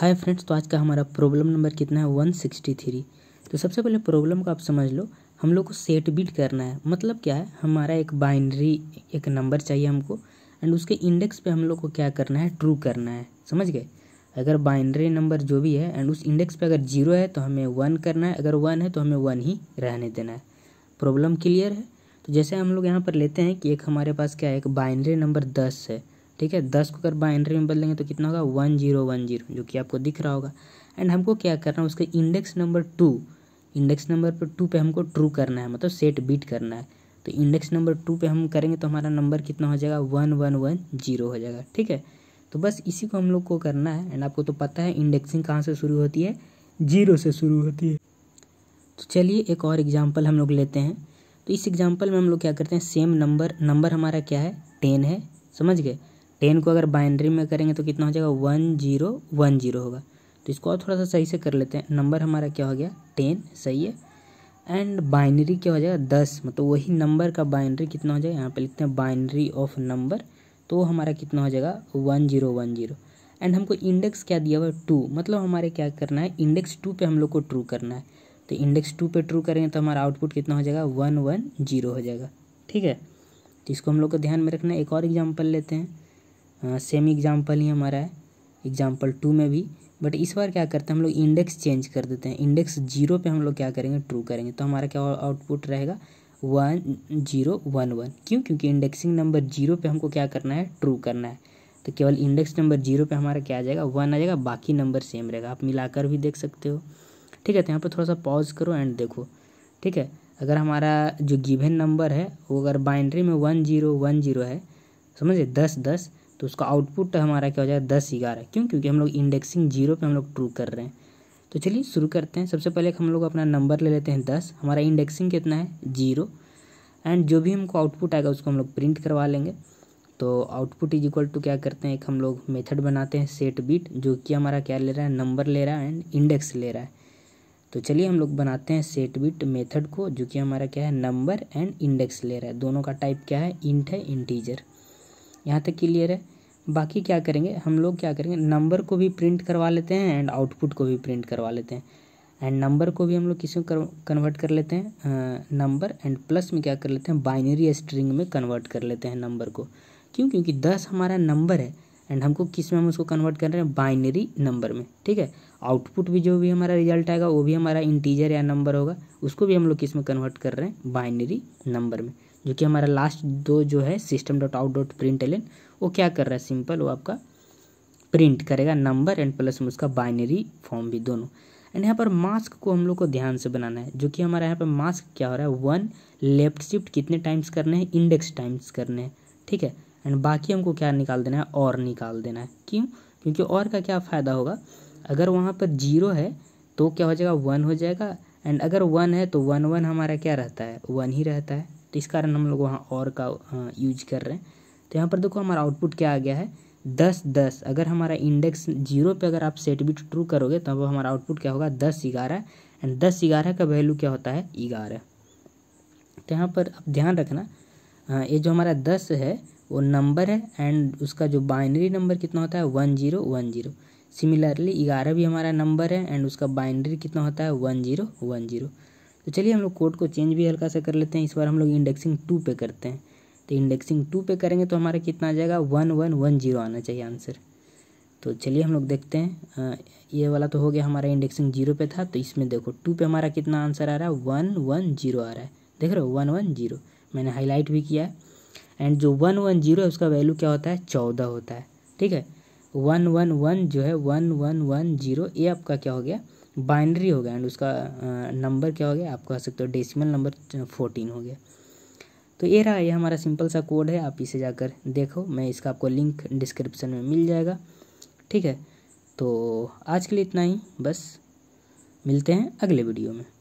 hi friends तो आज का हमारा प्रॉब्लम नंबर कितना है वन सिक्सटी थ्री तो सबसे पहले प्रॉब्लम को आप समझ लो हम लोग को सेट बिट करना है मतलब क्या है हमारा एक बाइनरी एक नंबर चाहिए हमको एंड उसके इंडेक्स पे हम लोग को क्या करना है ट्रू करना है समझ गए अगर बाइनरी नंबर जो भी है एंड उस इंडेक्स पर अगर जीरो है तो हमें वन करना है अगर वन है तो हमें वन ही रहने देना है प्रॉब्लम क्लियर है तो जैसे हम लोग यहाँ पर लेते हैं कि एक हमारे पास क्या है एक बाइनरी नंबर दस है ठीक है दस को अगर बाइनरी में बदलेंगे तो कितना होगा वन जीरो वन जीरो जो कि आपको दिख रहा होगा एंड हमको क्या करना है उसके index number two index number पर टू पे हमको ट्रू करना है मतलब सेट बीट करना है तो इंडेक्स नंबर टू पे हम करेंगे तो हमारा नंबर कितना हो जाएगा वन वन वन जीरो हो जाएगा ठीक है तो बस इसी को हम लोग को करना है एंड आपको तो पता है इंडेक्सिंग कहाँ से शुरू होती है जीरो से शुरू होती है तो चलिए एक और एग्जाम्पल हम लोग लेते हैं तो इस एग्जाम्पल में हम लोग क्या करते हैं सेम नंबर नंबर हमारा क्या है टेन है समझ गए टेन को अगर बाइनरी में करेंगे तो कितना हो जाएगा वन जीरो वन जीरो होगा तो इसको और थोड़ा सा सही से कर लेते हैं नंबर हमारा क्या हो गया टेन सही है एंड बाइनरी क्या हो जाएगा दस मतलब वही नंबर का बाइनरी कितना हो जाएगा यहाँ पे लिखते हैं बाइनरी ऑफ नंबर तो हमारा कितना हो जाएगा one zero one zero and हमको इंडेक्स क्या दिया हुआ है टू मतलब हमारे क्या करना है इंडेक्स टू पे हम लोग को ट्रू करना है तो इंडेक्स टू पे ट्रू करेंगे तो हमारा आउटपुट कितना हो जाएगा वन वन जीरो हो जाएगा ठीक है तो इसको हम लोग को ध्यान में रखना है एक और एग्जाम्पल लेते हैं सेम एग्जाम्पल ही हमारा है एग्जाम्पल टू में भी बट इस बार क्या करते हैं हम लोग इंडेक्स चेंज कर देते हैं इंडेक्स जीरो पे हम लोग क्या करेंगे ट्रू करेंगे तो हमारा क्या आउटपुट रहेगा वन जीरो वन वन क्यों क्योंकि इंडेक्सिंग नंबर जीरो पे हमको क्या करना है ट्रू करना है तो केवल इंडेक्स नंबर जीरो पे हमारा क्या आ जाएगा वन आ जाएगा बाकी नंबर सेम रहेगा आप मिलाकर भी देख सकते हो ठीक है तो यहाँ पर थोड़ा सा पॉज करो एंड देखो ठीक है अगर हमारा जो गिवन नंबर है वो अगर बाइंड्री में वन जीरो वन जीरो है समझिए दस दस तो उसका आउटपुट हमारा क्या हो जाएगा दस ग्यारह क्यों क्योंकि हम लोग इंडेक्सिंग जीरो पे हम लोग ट्रू कर रहे हैं तो चलिए शुरू करते हैं सबसे पहले हम लोग अपना नंबर ले लेते हैं दस हमारा इंडेक्सिंग कितना है जीरो एंड जो भी हमको आउटपुट आएगा उसको हम लोग प्रिंट करवा लेंगे तो आउटपुट इज इक्वल टू क्या करते हैं एक हम लोग मेथड बनाते हैं सेट बीट जो कि हमारा क्या ले रहा है नंबर ले रहा है एंड इंडेक्स ले रहा है तो चलिए हम लोग बनाते हैं सेट बीट मेथड को जो कि हमारा क्या है नंबर एंड इंडेक्स ले रहा है दोनों का टाइप क्या है इंट है इंटीजर यहाँ तक क्लियर है बाकी क्या करेंगे हम लोग क्या करेंगे नंबर को भी प्रिंट करवा लेते हैं एंड आउटपुट को भी प्रिंट करवा लेते हैं एंड नंबर को भी हम लोग किस में कन्वर्ट कर लेते हैं नंबर एंड प्लस में क्या कर लेते हैं बाइनरी स्ट्रिंग में कन्वर्ट कर लेते हैं नंबर को क्यों क्योंकि दस हमारा नंबर है एंड हमको किस में हम उसको कन्वर्ट कर रहे हैं बाइनरी नंबर में ठीक है आउटपुट भी जो भी हमारा रिजल्ट आएगा वो भी हमारा इंटीजर या नंबर होगा उसको भी हम लोग किस में कन्वर्ट कर रहे हैं बाइनरी नंबर में जो कि हमारा लास्ट दो जो है system dot out dot print L वो क्या कर रहा है सिंपल वो आपका प्रिंट करेगा नंबर एंड प्लस में उसका बाइनरी फॉर्म भी दोनों एंड यहाँ पर मास्क को हम लोग को ध्यान से बनाना है जो कि हमारा यहाँ पर मास्क क्या हो रहा है वन लेफ्ट शिफ्ट कितने टाइम्स करने हैं इंडेक्स टाइम्स करने हैं ठीक है एंड बाकी हमको क्या निकाल देना है और निकाल देना है क्यों क्योंकि और का क्या फ़ायदा होगा अगर वहाँ पर जीरो है तो क्या हो जाएगा वन हो जाएगा एंड अगर वन है तो वन वन हमारा क्या रहता है वन ही रहता है तो इस कारण हम लोग वहाँ और का यूज कर रहे हैं तो यहाँ पर देखो हमारा आउटपुट क्या आ गया है दस दस अगर हमारा इंडेक्स जीरो पे अगर आप सेट भी ट्रू करोगे तो तो हमारा आउटपुट क्या होगा दस ग्यारह एंड दस ग्यारह का वैल्यू क्या होता है ग्यारह तो यहाँ पर आप ध्यान रखना ये जो हमारा दस है वो नंबर है एंड उसका जो बाइनरी नंबर कितना होता है one zero one zero similarly ग्यारह भी हमारा नंबर है एंड उसका बाइनरी कितना होता है वन जीरो वन जीरो तो चलिए हम लोग कोड को चेंज भी हल्का सा कर लेते हैं इस बार हम लोग इंडेक्सिंग टू पे करते हैं तो इंडेक्सिंग टू पे करेंगे तो हमारा कितना आ जाएगा वन वन वन जीरो आना चाहिए आंसर तो चलिए हम लोग देखते हैं ये वाला तो हो गया हमारा इंडेक्सिंग जीरो पे था तो इसमें देखो टू पे हमारा कितना आंसर आ रहा है वन वन जीरो आ रहा है देख रहे हो वन वन जीरो मैंने हाईलाइट भी किया है एंड जो वन वन जीरो है उसका वैल्यू क्या होता है चौदह होता है ठीक है वन वन वन जो है वन वन वन जीरो ये आपका क्या हो गया बाइनरी हो गया एंड उसका नंबर क्या हो गया आप कह सकते हो डेसिमल नंबर फोर्टीन हो गया तो ये रहा ये हमारा सिंपल सा कोड है आप इसे जाकर देखो मैं इसका आपको लिंक डिस्क्रिप्शन में मिल जाएगा ठीक है तो आज के लिए इतना ही बस मिलते हैं अगले वीडियो में